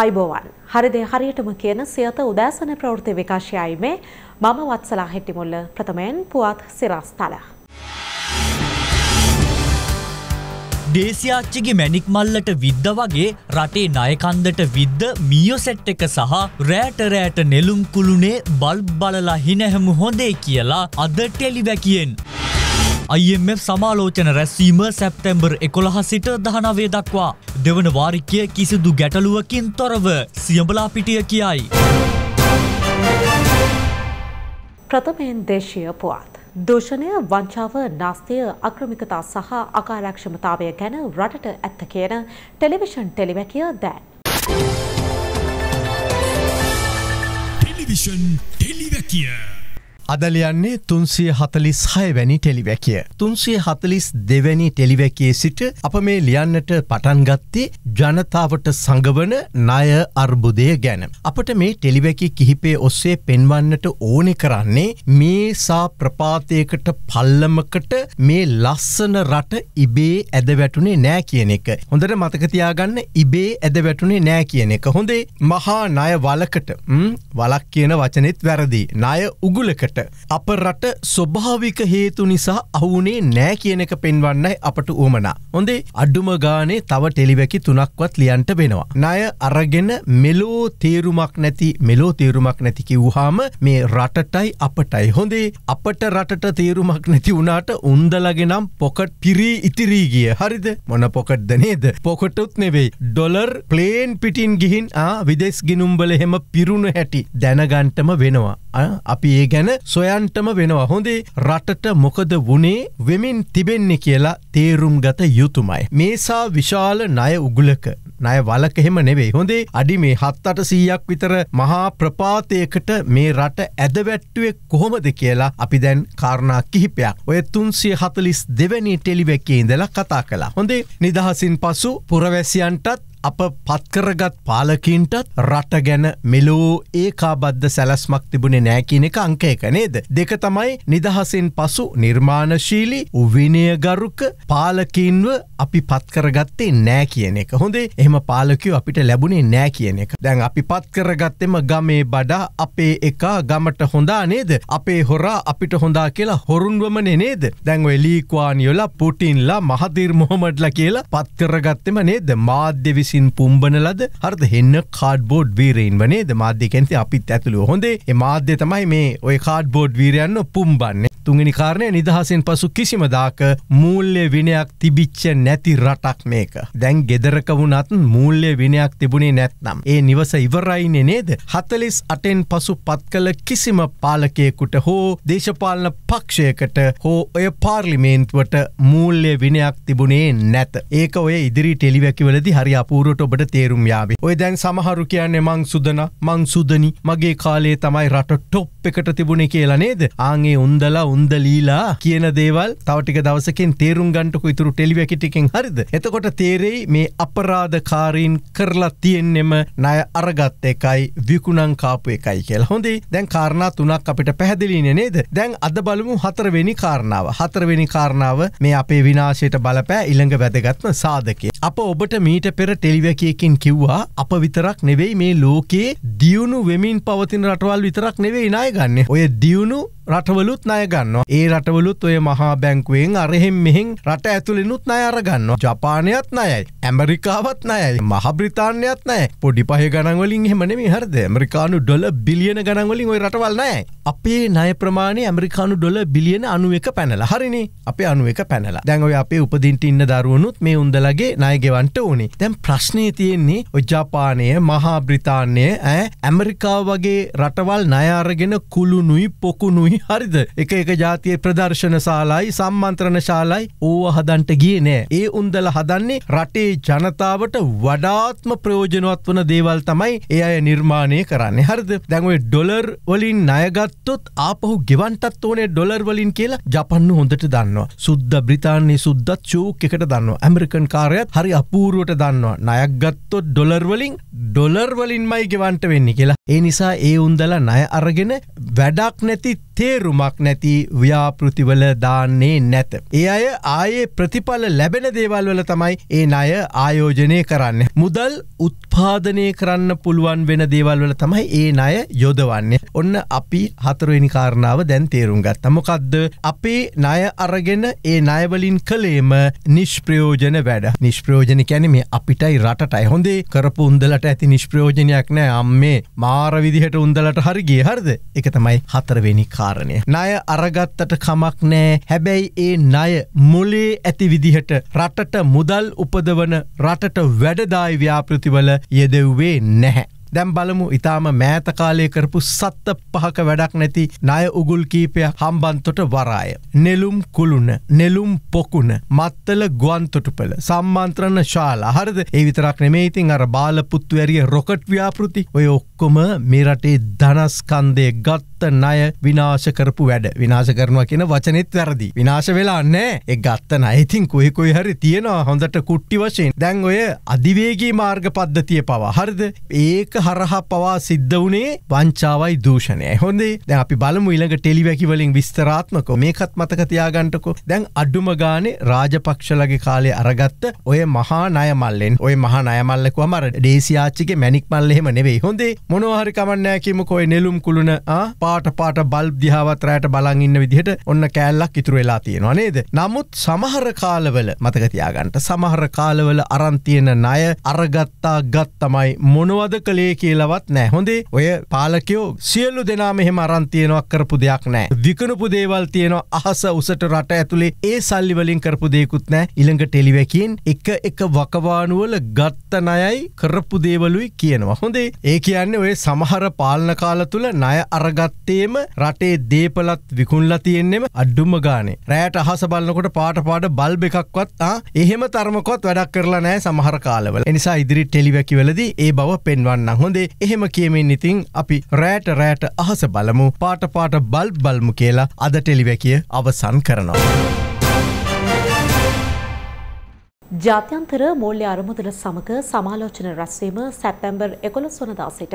අයිබෝවන් හරිදේ හරියටම කියන සියත උදෑසන ප්‍රවෘති විකාශයයිමේ මම වත්සලා හෙට්ටිමුල්ල ප්‍රථමයෙන් පුවත් සිරස්ථල. දේශයාච්චිගේ මැනික් මල්ලට විද්ධ වගේ රටේ ණයකන්දට විද්ධ මියෝසෙට් එක සහ රෑට රෑට නෙළුම් කුළුනේ බල්බ් බලලා හිනැහැමු හොඳේ කියලා අද ටෙලිවැකියෙන්. IMF සමාලෝචන රැස්වීම සැප්තැම්බර් එකොළහ සිට දහනවේ දක්වා. දෙවන වාරිකය කිසිදු ගැටලුවකින් තොරව සියඹලා පිටිය කියයි. ප්‍රථමයෙන් දේශය පුවත්. දූෂණය වංචාව නාස්තිය අක්‍රමිකතා සහ අකාරක්ෂමතාවය ගැන රටට ඇත්ත කියන ටෙලිවිෂන් ටෙලිවැකිය දැන්. ටෙලිවිෂන් ටෙලිවැකිය. අදලියන්නේ තුන්සිය හතලිස් හය වැනි ටෙලිවැකිය. තුන්සිය හතලිස් දෙවැනි ටෙලිවැකේ සිට අප මේ ලියන්නට පටන්ගත්තේ ජනතාවට සඟවන නය අර්බුදය ගැන. අපට මේ ටෙලිවැකි කිහිපේ ඔස්සේ පෙන්වන්නට ඕනෙ කරන්නේ මේසා ප්‍රපාතයකට පල්ලමකට මේ ලස්සන රට ඉබේ ඇද වැටුනේ නෑ කියන එක. හොඳට මතකතියාගන්න ඉබේ ඇද වැටුනේ නෑ කියන එක. හොඳේ මහා නය වලකට වලක් කියන වචනෙත් වැරදි. නය උගුලකට තරමට අප රට ස්වභාවික හේතු නිසා අහුනේ නෑ කියන එක පෙන්වන්නයි අපට ඕමනා. හොඳේ අඩුම ගානේ තව ටෙලිවැකි තුනක්වත් ලියන්ට වෙනවා. ණය අරගෙන මෙලෝ තේරුමක් නැති මෙලෝ තේරුමක් නැති කිව්වහම මේ රටටයි අපටයි. හොඳේ අපට රටට තේරුමක් නැති වුණාට උන්දලගෙනම් පොකට් පිරී ඉතිරී ගිය. හරිද? මොන පොකට්ද නේද? පොකටුත් නෙවෙයි. ඩොලර් ප්ලේන් පිටින් ගිහින් ආ විදෙස් ගිනුම්වල එහෙම පිරුණු හැටි දැනගන්ටම වෙනවා. අපි ඒ ගැන සොයන්ටම වෙනවා හොඳේ රටට මොකද වනේ වෙමින් තිබෙන්නේ කියලා තේරුම් ගත යුතුමයි. මේසා විශාල නය උගුලක නය වලකහෙම නෙවෙයි හොඳේ අඩි මේ හත්තට සීයක් විතර මහා ප්‍රපාතයකට මේ රට ඇදවැට්ටුවේ කොහොමද කියලා අපි දැන් කාරණා කිහිපයක් ඔය තුන්සිය හතලිස් දෙවැනි ටෙලිවැකේ ඉඳලා කතා කලා හොඳේ නිදහසින් පසු පුරවැසියන්ටත් අප පත්කරගත් පාලකින්ටත් රට ගැන මෙලෝ ඒකාබද්ධ සැලස්මක් තිබුණේ නෑකින එක අංක එක නේද. දෙක තමයි නිදහසින් පසු නිර්මාණශීලි උවිනයගරුක පාලකින්ව අපි පත්කරගත්තේ නෑ කියන එක හොඳේ එම පාලකව අපිට ලැබුණේ නෑ කියන එක. දැන් අපි පත්කරගත්තෙම ගමේ බඩා අපේ එක ගමට හොඳා නේද. අපේ හොරා අපිට හොඳා කියලා හොරුන්වමන නේද. දැන්ව ලීකවානියොලා පුටින්ලා මහදිර් මොහොමඩ්ල කියලා පත්කරගත්තෙම නේද මාධ්‍යවිස විසින් පුම්බන ලද හරද හෙන්න කාඩ්බෝඩ් වීරෙන් වනේ ද මාධ්‍යකැන්ති අපිත් ඇතුළු හොඳේ මාධ්‍ය තමයි මේ ඔය කාඩ්බෝඩ් වීරයන්න පුම්බන්නේ තුන්ගනි කාරණය නිදහසෙන් පසු කිසිමදාක මූල්්‍ය විනයක් තිබිච්ච නැති රටක් මේක. දැන් ගෙදරක වුණත් මූල්්‍ය විනයක් තිබුණේ නැත්නම්. ඒ නිවස ඉවරයිනෙ නේද. හතලිස් අටෙන් පසු පත් කළ කිසිම පාලකයෙකුට හෝ දේශපාලන පක්ෂයකට හෝ ඔය පාර්ලිමේන්තුවට මූල්්‍ය විනයක් තිබුණේ නැත. ඒක ඔය ඉදිරි ටෙලිවැකිවලදි හරි අපූරුවට ඔබට තේරුම් යාවේ. ඔය දැන් සමහරු කියන්නේ මං සුදන මං සුදනි මගේ කාලේ තමයි රට ටොප් එකට තිබුණේ කියලා නේද. ආගේ උන්දලා උන් උන්දලීලා කියන දේවල් තවටික දවසකින් තේරුම් ගන්ටක ඉතුරු ටෙලිවැකිටිකෙන් හරිද එතකොට තේරෙයි මේ අපරාධකාරීන් කරලා තියෙන්නෙම නය අරගත් එකයි විකුණං කාපු එකයි කියල් හොඳේ දැන් කාරණා තුනක් අපිට පැහැදිලින නේද දැන් අද බලමු හතරවෙනි කාරණාව හතරවෙනි කාරණාව මේ අපේ විනාශයට බලපෑ ඉළඟ වැදගත්ම සාධකය අප ඔබට මීට පෙර ටෙලිවැකයකින් කිව්වා අප විතරක් නෙවෙයි මේ ලෝකයේ දියුණු වෙමින් පවතින රටවල් විතරක් නෙවෙයි නාය ගන්න ඔය දියුණු රටවලුත් නාය ගන්න අරගන්න ඒ රටවලුත් ඔය මහා බැංකුවෙන් අරහෙම් මෙහින් රට ඇතුලිනුත් නය අරගන්න ජපානයත් නයයි ඇමරිකාවත් නයයි මහබ්‍රිතාන්‍යත් නෑ පොඩි පහ ගනවලින් හෙමනේ හරද ඇමරිකානු ඩොල බිලියන ගනවලින් ඔය රටවල් නෑ අපේ නය ප්‍රමාණය ඇමරිකානු ඩොල බිලියන අනුව එක පැනල හරිනි අප අනුව එක පැනලා දැන්ව අපේ උපදින්ට ඉන්න දරුවනුත් මේ උන්දලගේ නයගෙවන්ට ඕනේ දැන් ප්‍රශ්නය තියෙන්නේ ඔජාපානය මහා බ්‍රිතාන්‍යය ඇ ඇමරිකා වගේ රටවල් නයාරගෙන කුළුණුයි පොකුණුයි හරිද එක එක ජාතිය ප්‍රදර්ශන ශාලායි සම්මන්ත්‍රණ ශාලායි ඕව හදන්ට ගිය නෑ ඒ උන්දල හදන්නේ රටේ ජනතාවට වඩාත්ම ප්‍රයෝජනවත් වන දේවල් තමයි ඒ අය නිර්මාණය කරන්න හරිද දැන්ුවේ ඩොලර් වලින් නයගත්තොත් ආපහු ගෙවන්ටත් ඕනේ ඩොලර් වලින් කියලා ජපන්න හොඳට දන්නවා සුද්ද බ්‍රතාන්නේ සුද්දත් චෝක් එකට දන්නවා ඇමරිකන් කාරයත් හරි අපූරුවට දන්නවා නයක්ගත්තොත් ඩොලර්වලින් ඩොලර්වලින් මයි ගෙවන්ට වෙන්න කියලා ඒ නිසා ඒ උන්දල නය අරගෙන වැඩක් නැති තේරුමක් නැති ව්‍යාපෘතිවල දාන්නේ නැත. ඒ අය ආයේ ප්‍රතිඵල ලැබෙන දේවල් වල තමයි ඒ අය ආයෝජනය කරන්න. මුදල් උත්පාදනය කරන්න පුළුවන් වෙන දේවල් වල තමයි ඒ අය යොදවන්නේ. ඔන්න අපි හතරුවනි කාරණාව දැන් තේරුම් ගත්. මොකක්ද අපේ ණය අරගෙන ඒ ණයවලින් කළේම නිෂ්ප්‍රයෝජන වැඩ. නිෂ්ප්‍රයෝජන කැන මේ අපිටයි රටටයි හොඳේ කරපු උන්දලට ඇති නිෂ්ප්‍රයෝජනයක් නෑ අම්මේ මා මාර විදිහට උන්දලට හරිගේ හරිද එක තමයි හතරවෙනි කාරණය. ණය අරගත්තට කමක් නෑ හැබැයි ඒ ණය මුලේ ඇති විදිහට රටට මුදල් උපදවන රටට වැඩදායි ව්‍යාපෘතිවල යෙදව්වේ නැහැ. දැම් බලමු ඉතාම මෑත කාලය කරපු සත්ත පහක වැඩක් නැති ණය උගුල් කීපයක් හම්බන්තොට වරාය. නෙලුම් කුළුණ නෙලුම් පොකුණ මත්තල ගුවන්තොටුපල සම්මන්ත්‍රණ ශාලා හරද ඒ විතරක් නෙමේඉතින් අර බාලපුත්තු ඇරිය රොකට් ව්‍යාපෘති ඔය ඔක්කොම මේ රටේ ධනස්කන්දය ගත්ත ගත්ත ණය විනාශ කරපු වැඩ විනාශ කරනවා කියන වචනෙත් වැරදි. විනාශ වෙලා නැහැ. ඒ ගත්ත ණය ඉතින් කොහේ කොහේ හරි තියෙනවා හොඳට කුට්ටි වශයෙන්. දැන් ඔය අධිවේගී මාර්ග පද්ධතිය පවා හරිද? ඒක හරහා පවා සිද්ධ වුණේ වංචාවයි දූෂණයයි. හොඳේ. දැන් අපි බලමු ඊළඟ ටෙලිවැකි වලින් විස්තරාත්මකව මේකත් මතක තියාගන්නකෝ. දැන් අඩුම ගානේ රාජපක්ෂලගේ කාලේ අරගත්ත ඔය මහා ණය මල්ලෙන් ඔය මහා ණය මල්ලකුවම අර ඩේසියාච්චිගේ මැණික් මල්ල එහෙම නෙවෙයි. හොඳේ. මොනවා හරි කමන්නේ නැහැ කිමුකෝ ඔය නෙළුම් කුළුණ ආ පාට පාට බල් දිහාවත් රෑට බලන් ඉන්න විදිහට ඔන්න කෑල්ලක් ඉතුරු වෙලා තියෙනවා නේද නමුත් සමහර කාලවල මතකතියාගන්ට සමහර කාලවල අරන්තියෙන ණය අරගත්තා ගත් තමයි මොනවද කළේ කියලවත් නෑ හොඳේ ඔය පාලකයෝ සියල්ලු දෙනා මෙහෙම අරන්තියෙනවක් කරපු දෙයක් නෑ විකනපු දේවල් තියෙන අහස උසට රට ඇතුළේ ඒ සල්ලිවලින් කරපු දෙකුත් නෑ ඉළඟ ටෙලිවැකින් එක එක වකවානුවල ගත්ත නයයි කරපු දේවලුයි කියනවා හොඳේ ඒ කියන්නේ ඔය සමහර පාලන කාල තුළ නය අරගත්ත රටේම රටේ දේපලත් විකුල්ලා තියෙන්නෙම අඩ්ඩුම ගානේ රෑට අහස බලන්නකොට පාට පාඩ බල්බ එකක්වත් එහෙම තර්මකොත් වැඩක් කරලා නෑ සමහර කාලවල එනිසා ඉදිරි ටෙලිවැකි වලදී ඒ බව පෙන්වන්න හොඳේ එහෙම කියමින් ඉතින් අපි රෑට රෑට අහස බලමු පාට පාට බල්බ් බලමු කියලා අද ටෙලිවැකිය අවසන් කරනවා. ජාත්‍යන්තර මූල්‍ය අරමුදල සමග සමාලෝචන රැස්වීම සැප්තැම්බර් 11 වනදා සිට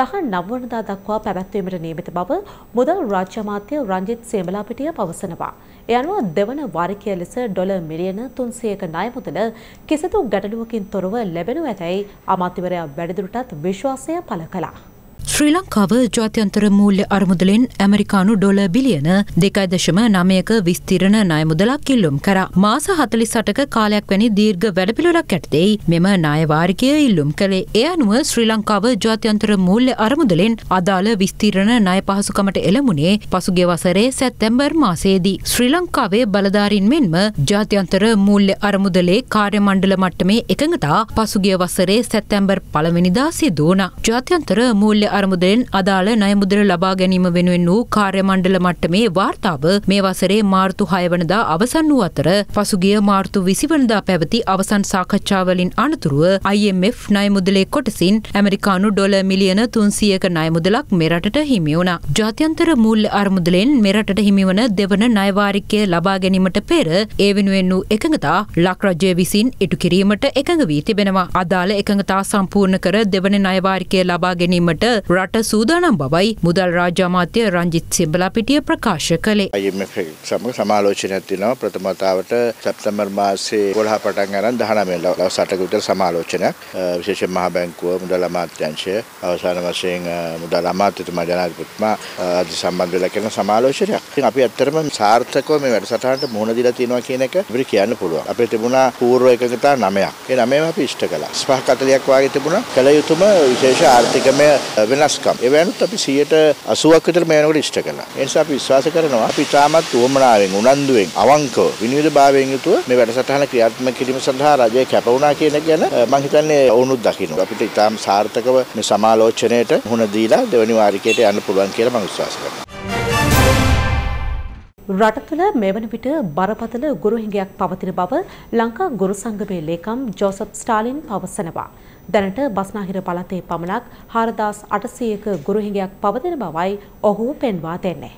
19 වනදා දක්වා පැවැත්වීමට නියමිත බව මුදල් රාජ්‍ය අමාත්‍ය රංජිත් සේමලාපිටිය පවසනවා. ඒ අනුව දෙවන වාරිකය ලෙස ඩොලර් මිලියන 300ක ණය මුදල කිසිදු ගැටලුවකින් තොරව ලැබෙනු ඇතැයි අමාත්‍යවරයා වැඩිදුරටත් විශ්වාසය පළ කළා. ශ්‍රී ලංකාව ජාත්‍යන්තර මූල්‍ය අරමුදලෙන් ඇමරිකානු ඩොල බිලියන දෙකයි දශම නමයක විස්තිරණ ණය මුදලක් කිල්ලුම් කර මාස හතලි සටක කාලයක් වැනි දීර්ඝ වැඩපිළිවෙලක් ඇත්තෙයි මෙම ණයවාරිකය ඉල්ලුම් කළේ එය අනුව ශ්‍රී ලංකාව ජාත්‍යන්තර මූල්‍ය අරමුදලෙන් අදාළ විස්තිරණ ණය පහසුකමට එළමුණේ පසුගිය වසරේ සැප්තැම්බර් මාසයේදී ශ්‍රී ලංකාවේ බලධාරීන් මෙන්ම ජාත්‍යන්තර මූල්‍ය අරමුදලේ කාර්ය මණ්ඩල මට්ටමේ එකඟතා පසුගිය වසරේ සැප්තැම්බර් පළවෙනිදා සිදු වුණා ජාත්‍යන්තර මූල්‍ය අරමුදලෙන් අදාළ ණය මුදල ලබා ගැනීම වෙනුවෙන් වූ කාර්යමණ්ඩල මට්ටමේ වාර්තාව මේ වසරේ මාර්තු 6 වනදා අවසන් වූ අතර පසුගිය මාර්තු 20 වනදා පැවති අවසන් සාකච්ඡාවලින් අනතුරුව IMF ණය මුදලේ කොටසින් ඇමරිකානු ඩොලර් මිලියන 300ක ණය මුදලක් මෙරටට හිමි වුණා. ජාත්‍යන්තර මූල්‍ය අරමුදලෙන් මෙරටට හිමිවන දෙවන ණය වාරිකය ලබා ගැනීමට පෙර ඒ වෙනුවෙන් වූ එකඟතා ලක් රජය විසින් ඉටු කිරීමට එකඟ වී තිබෙනවා. අදාළ එකඟතා සම්පූර්ණ කර දෙවන ණයවාරිකය ලබා ගැනීමට රට සූදානම් බවයි මුදල් රාජ්‍යාමාත්‍ය රංජිත් සිබලපිටිය ප්‍රකාශ කළේ. IMF සමග සමාලෝචනයක් තියෙනවා ප්‍රථමතාවට සැප්තැම්බර් මාසේ 12 පටන් අරන් 19 දවස් 8ක විතර සමාලෝචනයක් විශේෂයෙන් මහ බැංකුව මුදල් අමාත්‍යාංශය අවසාන වශයෙන් මුදල් අමාත්‍යතුමා ජනාධිපතිතුමා අද සම්බන්ධ වෙලා කරන සමාලෝචනයක්. ඉතින් අපි ඇත්තටම සාර්ථකව මේ වැඩසටහනට මුහුණ දීලා තියෙනවා කියන එක අපිට කියන්න පුළුවන්. අපේ තිබුණා පූර්ව එකකතා 9ක්. ඒ 9ම අපි ඉෂ්ට කළා. 540ක් වාගේ තිබුණා. කළ යුතුම විශේෂ ආර්ථිකමය වෙනස්කම්. එවැනුත් අපි 80ක් විතර මේ වෙනකොට ඉෂ්ට කළා. ඒ නිසා අපි විශ්වාස කරනවා අපි තාමත් උවමනාවෙන් උනන්දුවෙන් අවංකව විනිවිදභාවයෙන් යුතුව මේ වැඩසටහන ක්‍රියාත්මක කිරීම සඳහා රජය කැප වුණා කියන එක ගැන මම හිතන්නේ වුණුත් දකින්න. අපිට ඉතාම සාර්ථකව මේ සමාලෝචනයට මුහුණ දීලා දෙවැනි වාරිකයට යන්න පුළුවන් කියලා මම විශ්වාස කරනවා. රට තුළ මෙවන විට බරපතල ගුරුහිඟයක් පවතින බව ලංකා ගුරු සංගමේ ලේකම් ජෝසප් ස්ටාලින් පවසනවා. දැනට බස්නාහිර පළතේ පමණක් 4800ක ගුරුහිඟයක් පවතින බවයි ඔහු පෙන්වා දෙන්නේ.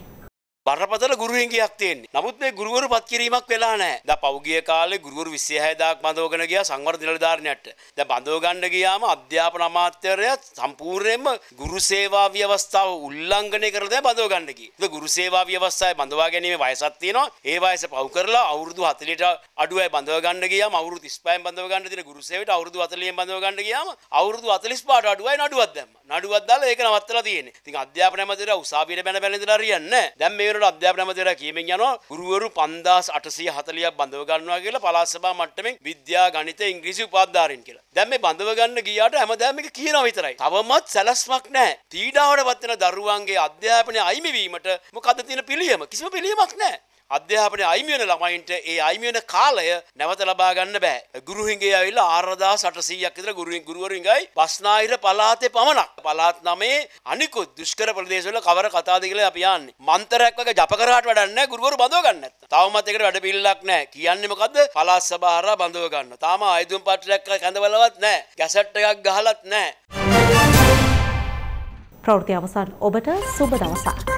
බරපතල ගුරුවෙන් ගියක් තියෙන්නේ. නමුත් මේ ගුරුවරු පත් කිරීමක් වෙලා නැහැ. දැන් පෞගිය කාලේ ගුරුවරු 26000ක් බඳවගෙන ගියා සංවර්ධන නිලධාරිණයට. දැන් බඳව ගන්න ගියාම අධ්‍යාපන අමාත්‍යවරයා සම්පූර්ණයෙන්ම ගුරු සේවා ව්‍යවස්ථාව උල්ලංඝනය කරලා දැන් බඳව ගන්න ගියේ. ඒක ගුරු සේවා ව්‍යවස්ථාවේ බඳවා ගැනීම වයසක් තියෙනවා. ඒ වයස පව් කරලා අවුරුදු 40ට අඩුවයි බඳව ගන්න ගියාම අවුරුදු 35න් බඳව ගන්න තියෙන ගුරු සේවයට අවුරුදු 40න් බඳව ගන්න ගියාම අවුරුදු 45ට අඩුවයි නඩුවක් දැම්මා. නඩුවක් දාලා ඒක නවත්තලා තියෙන්නේ. ඉතින් අධ්‍යාපන අමාත්‍යවරයා උසාවියට බැන බැන ඉඳලා හරියන්නේ නැහැ. දැන් මේ වලට අධ්‍යාපන අමාත්‍යවරයා කියමින් යනවා ගුරුවරු 5840ක් බඳව ගන්නවා කියලා පළාත් සභා මට්ටමින් විද්‍යා ගණිත ඉංග්‍රීසි උපාධ්‍යාරයෙන් කියලා. දැන් මේ බඳව ගන්න ගියාට හැමදාම එක කියනවා විතරයි. තවමත් සැලැස්මක් නැහැ. පීඩාවට පත් වෙන දරුවන්ගේ අධ්‍යාපනයේ අයිමි වීමට මොකද තියෙන පිළියම? කිසිම පිළියමක් නැහැ. අධ්‍යාපනය අයිමියන ළමයින්ට ඒ අයිමියන කාලය නැවත ලබා ගන්න බෑ. ගුරුහින්ගේ ඇවිල්ලා 4800ක් විතර ගුරුහින් ගුරුවරුන්ගයි බස්නාහිර පළාතේ පමණක්. පළාත් නමේ අනිකුත් දුෂ්කර ප්‍රදේශවල කවර කතාද කියලා අපි යන්නේ. මන්තරයක් වගේ ජප කරාට වැඩක් නැහැ ගුරුවරු බඳව ගන්න නැත්තම්. තවමත් ඒකට වැඩ පිළිලක් නැහැ. කියන්නේ මොකද්ද? පළාත් සභාව හරහා බඳව ගන්න. තාම ආයුධම් පත්‍රයක් කැඳවලවත් නැහැ. ගැසට් එකක් ගහලත් නැහැ. ප්‍රවෘත්ති අවසන් ඔබට සුබ දවසක්.